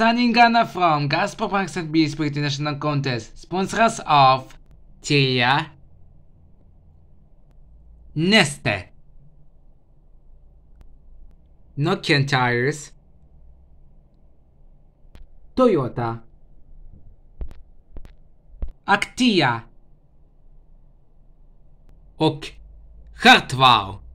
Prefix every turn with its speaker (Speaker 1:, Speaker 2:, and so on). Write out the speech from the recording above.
Speaker 1: Signing Ghana from Gospel and St. B International Contest, sponsors of Tia Neste Nokian Tires Toyota Actia och Hartwau.